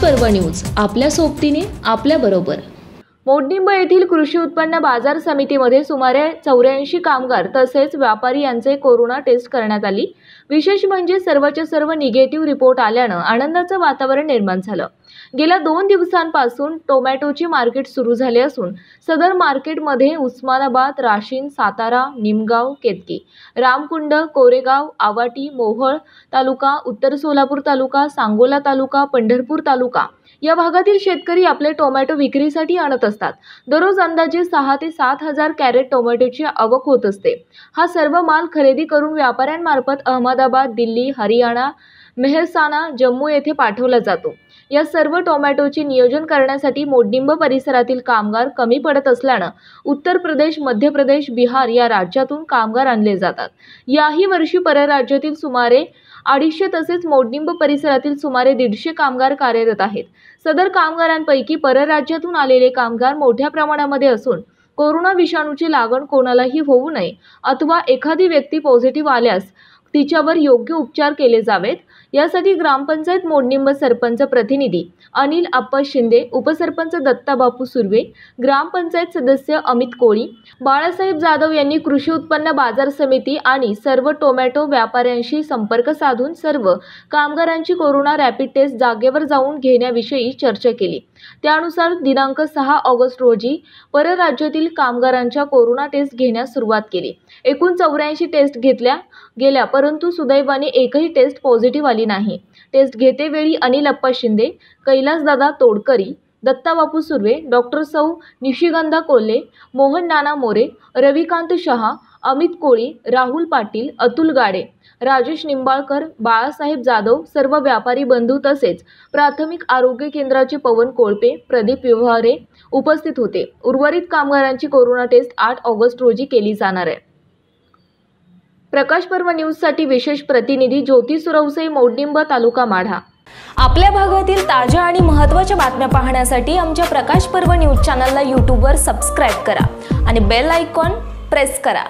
प्रकाश news आपल्या सोबतीने आपल्या बरोबर मोडनिंब येथील कृषी उत्पन्न बाजार समितीमध्ये सुमारे चौऱ्याऐंशी कामगार तसेच व्यापारी यांचे कोरोना टेस्ट करण्यात आली विशेष म्हणजे सर्वच्या सर्व निगेटिव्ह रिपोर्ट आल्यानं आनंदाचं वातावरण निर्माण झालं गेल्या दोन दिवसांपासून टोमॅटोची मार्केट सुरू झाले असून सदर मार्केटमध्ये उस्मानाबाद राशीन सातारा निमगाव केतकी रामकुंड कोरेगाव आवाटी मोहोळ तालुका उत्तर सोलापूर तालुका सांगोला तालुका पंढरपूर तालुका या भागातील शेतकरी आपले टोमॅटो विक्रीसाठी आणत असतात दररोज अंदाजे सहा ते सात हजार कॅरेट टोमॅटोची आवक होत असते हा सर्व माल खरेदी करून व्यापाऱ्यांमार्फत अहमदाबाद दिल्ली हरियाणा मेहसाना जम्मू येथे पाठवला जातो या सर्व टोमॅटोचे नियोजन करण्यासाठी मोडिंब परिसरातील कामगार कमी पडत असल्यानं उत्तर प्रदेश मध्य प्रदेश बिहार या राज्यातून कामगार आणले जातात याही वर्षी परराज्यातील सुमारे अडीचशे तसेच मोडनिंब परिसरातील सुमारे दीडशे कामगार कार्यरत आहेत सदर कामगारांपैकी परराज्यातून आलेले कामगार मोठ्या प्रमाणामध्ये असून कोरोना विषाणूची लागण कोणालाही होऊ नये अथवा एखादी व्यक्ती पॉझिटिव्ह आल्यास तिच्यावर योग्य उपचार केले जावेत यासाठी ग्रामपंचायत मोडनिंब सरपंच प्रतिनिधी अनिल आप्पा शिंदे उपसरपंच दत्ताबापू सुर्वे ग्रामपंचायत सदस्य अमित कोळी बाळासाहेब जाधव यांनी कृषी उत्पन्न बाजार समिती आणि सर्व टोमॅटो व्यापाऱ्यांशी संपर्क साधून सर्व कामगारांची कोरोना रॅपिड टेस्ट जागेवर जाऊन घेण्याविषयी चर्चा केली त्यानुसार दिनांक सहा ऑगस्ट रोजी परराज्यातील कामगारांच्या कोरोना टेस्ट घेण्यास सुरुवात केली एकूण चौऱ्याऐंशी टेस्ट घेतल्या गेल्या परंतु सुदैवाने एकही टेस्ट पॉझिटिव्ह आली नाही टेस्ट घेतेवेळी अनिल अप्पा शिंदे कैलासदादा तोडकरी दत्ता बापू सुर्वे डॉक्टर सौ निशिगंधा कोल्हे मोहन नाना मोरे रविकांत शहा अमित कोळी राहुल पाटील अतुल गाडे राजेश निंबाळकर बाळासाहेब जाधव सर्व व्यापारी बंधू तसेच प्राथमिक आरोग्य केंद्राचे पवन कोळपे प्रदीप व्यवहारे उपस्थित होते उर्वरित कामगारांची कोरोना टेस्ट आठ ऑगस्ट रोजी केली जाणार आहे प्रकाश पर्व न्यूजसाठी विशेष प्रतिनिधी ज्योती सुरवसे मौडिंब तालुका माढा आपल्या भागातील ताज्या आणि महत्त्वाच्या बातम्या पाहण्यासाठी आमच्या प्रकाश पर्व न्यूज चॅनलला यूट्यूबवर सबस्क्राईब करा आणि बेल आयकॉन प्रेस करा